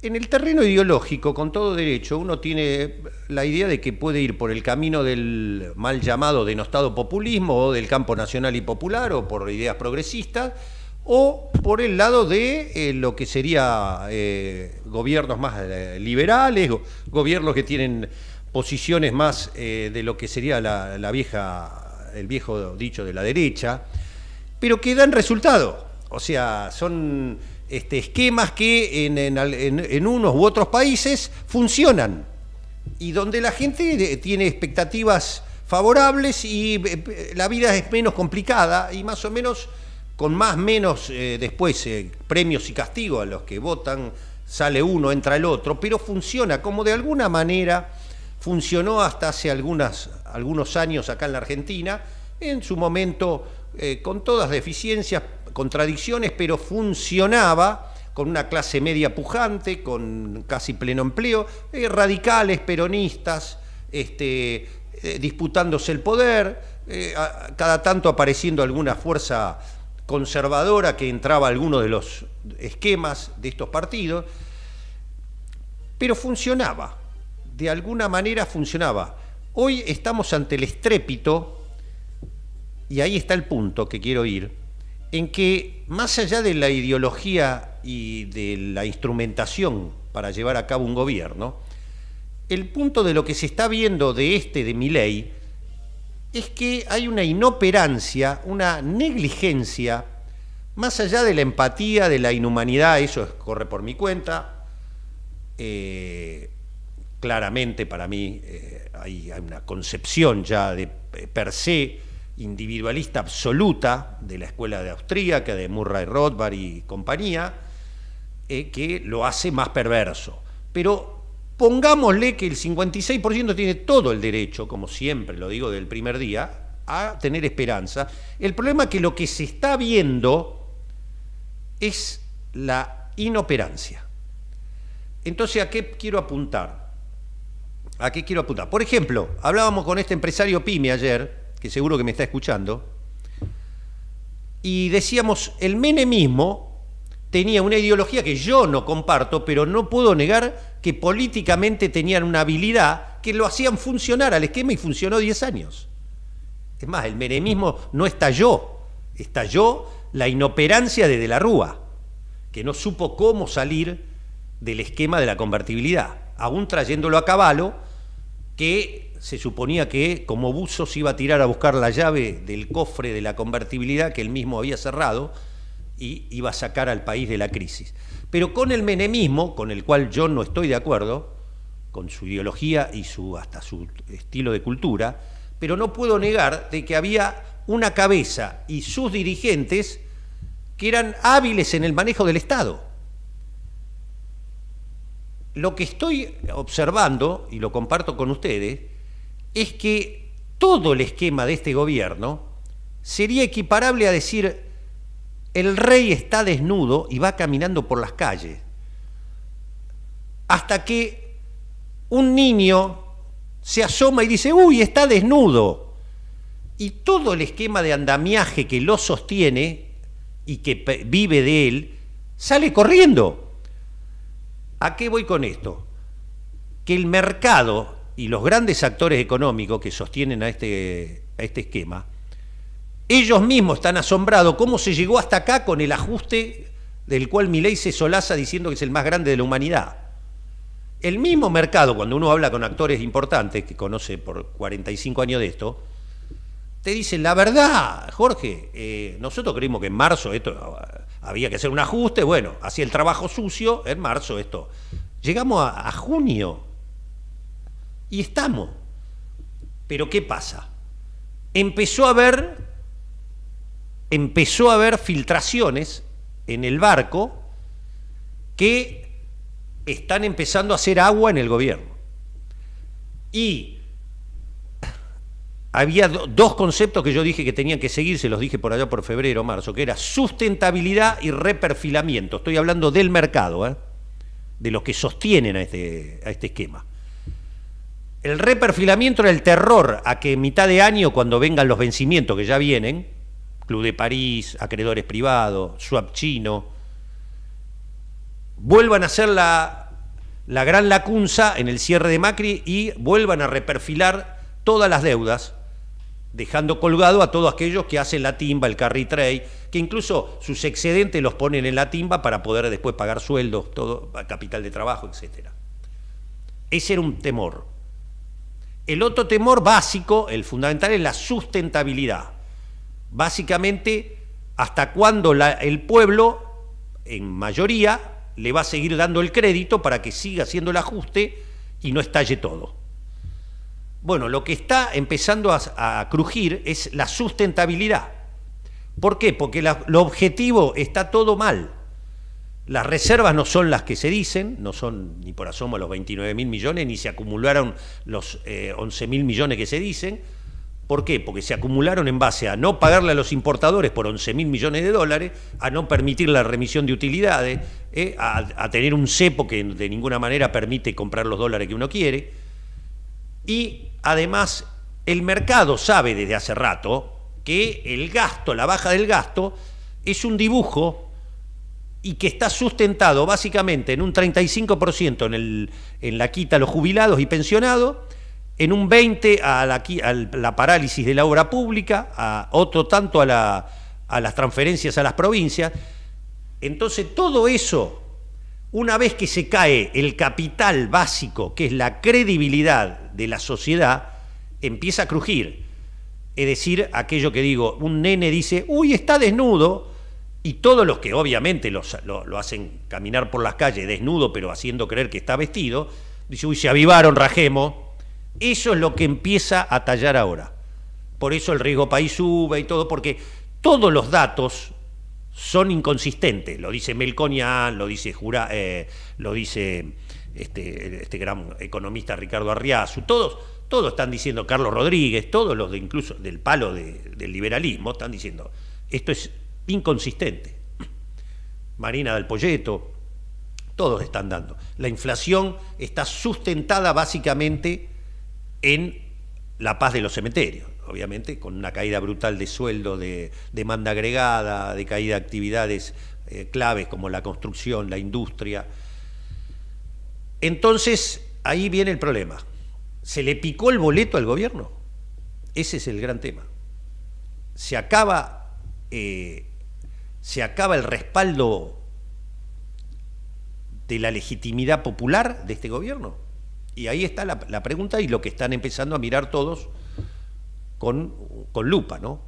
En el terreno ideológico, con todo derecho, uno tiene la idea de que puede ir por el camino del mal llamado denostado populismo o del campo nacional y popular o por ideas progresistas o por el lado de eh, lo que sería eh, gobiernos más eh, liberales, o gobiernos que tienen posiciones más de lo que sería la, vieja, el viejo dicho de la derecha, pero que dan resultado. O sea, son este, esquemas que en, unos u otros países funcionan y donde la gente eh, tiene expectativas favorables y eh, eh, la vida es menos complicada y más o menos con más menos después premios y castigos a los que votan, sale uno, entra el otro, pero funciona como de alguna manera funcionó hasta hace algunos años acá en la Argentina, en su momento con todas deficiencias, contradicciones, pero funcionaba con una clase media pujante, con casi pleno empleo, eh, radicales, peronistas, este, eh, disputándose el poder, eh, cada tanto apareciendo alguna fuerza conservadora que entraba a alguno de los esquemas de estos partidos, pero funcionaba, de alguna manera funcionaba. Hoy estamos ante el estrépito, y ahí está el punto que quiero ir, en que más allá de la ideología y de la instrumentación para llevar a cabo un gobierno, el punto de lo que se está viendo de este, de mi ley, es que hay una inoperancia, una negligencia, más allá de la empatía, de la inhumanidad, eso es, corre por mi cuenta, eh, claramente para mí eh, hay, hay, una concepción ya de eh, per se individualista absoluta de la escuela de que de Murray Rothbard y compañía, eh, que lo hace más perverso. Pero pongámosle que el 56% tiene todo el derecho, como siempre lo digo del primer día, a tener esperanza. El problema es que lo que se está viendo es la inoperancia. Entonces, ¿a qué quiero apuntar? ¿A qué quiero apuntar? Por ejemplo, hablábamos con este empresario Pyme ayer, que seguro que me está escuchando, y decíamos, el menemismo tenía una ideología que yo no comparto, pero no puedo negar que políticamente tenían una habilidad que lo hacían funcionar al esquema y funcionó 10 años. Es más, el menemismo no estalló, estalló la inoperancia de De la Rúa, que no supo cómo salir del esquema de la convertibilidad, aún trayéndolo a caballo que se suponía que como Buzos iba a tirar a buscar la llave del cofre de la convertibilidad que él mismo había cerrado y iba a sacar al país de la crisis. Pero con el menemismo, con el cual yo no estoy de acuerdo, con su ideología y su, hasta su estilo de cultura, pero no puedo negar de que había una cabeza y sus dirigentes que eran hábiles en el manejo del Estado lo que estoy observando, y lo comparto con ustedes, es que todo el esquema de este gobierno sería equiparable a decir, el rey está desnudo y va caminando por las calles, hasta que un niño se asoma y dice, uy, está desnudo. Y todo el esquema de andamiaje que lo sostiene y que vive de él, sale corriendo ¿A qué voy con esto? Que el mercado y los grandes actores económicos que sostienen a este, este esquema, ellos mismos están asombrados cómo se llegó hasta acá con el ajuste del cual Milei se solaza diciendo que es el más grande de la humanidad. El mismo mercado, cuando uno habla con actores importantes, que conoce por 45 años de esto, te dicen, la verdad, Jorge, eh, nosotros creímos que en marzo esto había que hacer un ajuste, bueno, hacía el trabajo sucio, en marzo esto. Llegamos a, junio y estamos. Pero ¿qué pasa? Empezó a haber, empezó a haber filtraciones en el barco que están empezando a hacer agua en el gobierno. Y había dos conceptos que yo dije que tenían que seguir, se los dije por allá por febrero, marzo, que era sustentabilidad y reperfilamiento. Estoy hablando del mercado, ¿eh? de los que sostienen a este, a este esquema. El reperfilamiento era el terror a que en mitad de año, cuando vengan los vencimientos que ya vienen, Club de París, acreedores privados, swap chino, vuelvan a hacer la, la gran lacunza en el cierre de Macri y vuelvan a reperfilar todas las deudas dejando colgado a todos aquellos que hacen la timba, el carry trade, que incluso sus excedentes los ponen en la timba para poder después pagar sueldos, todo capital de trabajo, etc. Ese era un temor. El otro temor básico, el fundamental, es la sustentabilidad. Básicamente, hasta cuándo el pueblo, en mayoría, le va a seguir dando el crédito para que siga haciendo el ajuste y no estalle todo. Bueno, lo que está empezando a, crujir es la sustentabilidad. ¿Por qué? Porque lo objetivo está todo mal. Las reservas no son las que se dicen, no son ni por asomo los 29 millones, ni se acumularon los 11.000 eh, 11 millones que se dicen. ¿Por qué? Porque se acumularon en base a no pagarle a los importadores por 11 millones de dólares, a no permitir la remisión de utilidades, eh, a, a, tener un cepo que de ninguna manera permite comprar los dólares que uno quiere. Y además el mercado sabe desde hace rato que el gasto, la baja del gasto, es un dibujo y que está sustentado básicamente en un 35% en, en la quita a los jubilados y pensionados, en un 20% a la, parálisis de la obra pública, a otro tanto a, a las transferencias a las provincias. Entonces todo eso, una vez que se cae el capital básico, que es la credibilidad de la sociedad empieza a crujir. Es decir, aquello que digo, un nene dice, uy, está desnudo, y todos los que obviamente los, lo, hacen caminar por las calles desnudo, pero haciendo creer que está vestido, dice, uy, se avivaron, rajemos. Eso es lo que empieza a tallar ahora. Por eso el riesgo país sube y todo, porque todos los datos son inconsistentes. Lo dice Melconian, lo dice Jura, eh, lo dice este, este gran economista Ricardo Arriazu, todos, están diciendo, Carlos Rodríguez, todos los de incluso del palo del liberalismo, están diciendo, esto es inconsistente. Marina del Polleto, todos están dando. La inflación está sustentada básicamente en la paz de los cementerios, obviamente, con una caída brutal de sueldo, de demanda agregada, de caída de actividades eh, claves como la construcción, la industria, entonces, ahí viene el problema. ¿Se le picó el boleto al gobierno? Ese es el gran tema. Se acaba, eh, se acaba el respaldo de la legitimidad popular de este gobierno. Y ahí está la, pregunta y lo que están empezando a mirar todos con, con lupa, ¿no?